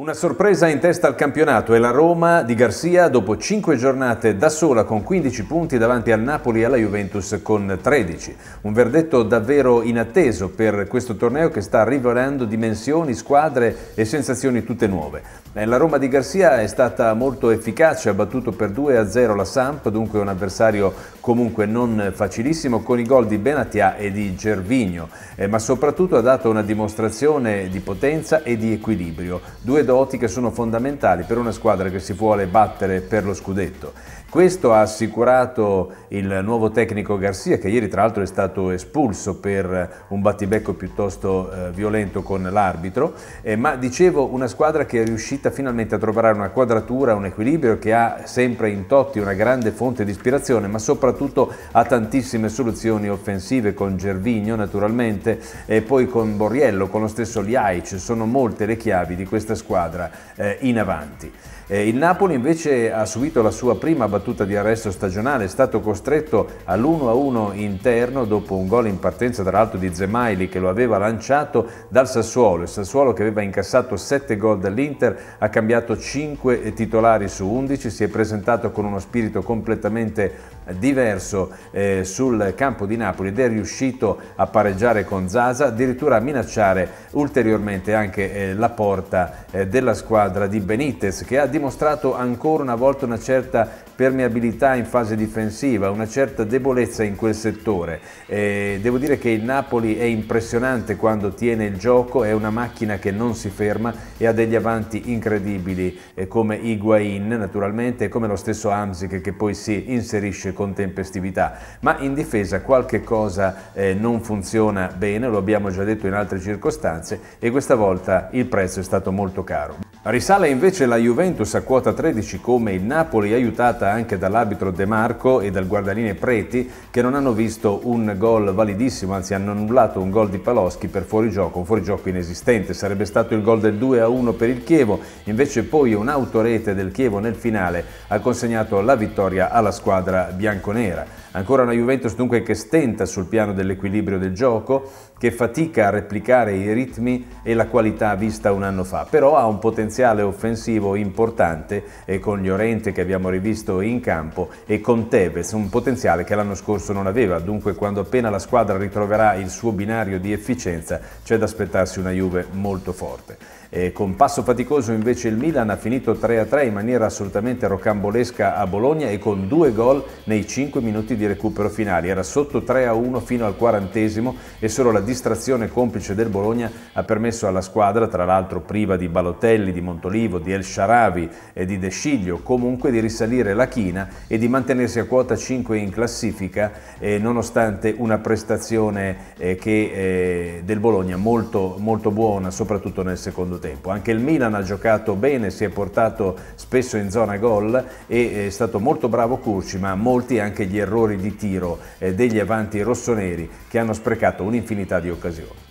Una sorpresa in testa al campionato è la Roma di Garcia dopo 5 giornate da sola con 15 punti davanti al Napoli e alla Juventus con 13. Un verdetto davvero inatteso per questo torneo che sta rivelando dimensioni, squadre e sensazioni tutte nuove. Eh, la Roma di Garcia è stata molto efficace, ha battuto per 2-0 la Samp, dunque un avversario comunque non facilissimo con i gol di Benatia e di Gervigno, eh, ma soprattutto ha dato una dimostrazione di potenza e di equilibrio, due doti che sono fondamentali per una squadra che si vuole battere per lo scudetto. Questo ha assicurato il nuovo tecnico Garcia, che ieri tra l'altro è stato espulso per eh, un battibecco piuttosto eh, violento con l'arbitro, eh, ma dicevo una squadra che è riuscita finalmente a trovare una quadratura, un equilibrio, che ha sempre in Totti una grande fonte di ispirazione, ma soprattutto soprattutto ha tantissime soluzioni offensive con Gervigno naturalmente e poi con Borriello, con lo stesso Liaic, sono molte le chiavi di questa squadra eh, in avanti. Eh, il Napoli invece ha subito la sua prima battuta di arresto stagionale, è stato costretto all'1-1 interno dopo un gol in partenza tra l'altro di Zemaili che lo aveva lanciato dal Sassuolo, il Sassuolo che aveva incassato 7 gol dall'Inter ha cambiato 5 titolari su 11, si è presentato con uno spirito completamente diverso perso eh, sul campo di Napoli ed è riuscito a pareggiare con Zaza, addirittura a minacciare ulteriormente anche eh, la porta eh, della squadra di Benitez che ha dimostrato ancora una volta una certa permeabilità in fase difensiva, una certa debolezza in quel settore. Eh, devo dire che il Napoli è impressionante quando tiene il gioco, è una macchina che non si ferma e ha degli avanti incredibili eh, come Higuain naturalmente e come lo stesso Amsic che poi si inserisce con tempestività. Ma in difesa qualche cosa eh, non funziona bene, lo abbiamo già detto in altre circostanze e questa volta il prezzo è stato molto caro. Risale invece la Juventus a quota 13 come il Napoli, aiutata anche dall'arbitro De Marco e dal guardaline Preti, che non hanno visto un gol validissimo, anzi hanno annullato un gol di Paloschi per fuorigioco, un fuorigioco inesistente. Sarebbe stato il gol del 2-1 per il Chievo, invece poi un'autorete del Chievo nel finale ha consegnato la vittoria alla squadra bianconera. Ancora una Juventus dunque che stenta sul piano dell'equilibrio del gioco, che fatica a replicare i ritmi e la qualità vista un anno fa, però ha un potenziale potenziale offensivo importante con Llorente che abbiamo rivisto in campo e con Tevez, un potenziale che l'anno scorso non aveva, dunque quando appena la squadra ritroverà il suo binario di efficienza c'è da aspettarsi una Juve molto forte. E con passo faticoso invece il Milan ha finito 3-3 in maniera assolutamente rocambolesca a Bologna e con due gol nei 5 minuti di recupero finali. Era sotto 3-1 fino al quarantesimo e solo la distrazione complice del Bologna ha permesso alla squadra, tra l'altro priva di Balotelli, di Montolivo, di El Sharavi e di De Sciglio, comunque di risalire la china e di mantenersi a quota 5 in classifica eh, nonostante una prestazione eh, che, eh, del Bologna molto, molto buona, soprattutto nel secondo tempo. Anche il Milan ha giocato bene, si è portato spesso in zona gol e eh, è stato molto bravo Curci, ma molti anche gli errori di tiro eh, degli avanti rossoneri che hanno sprecato un'infinità di occasioni.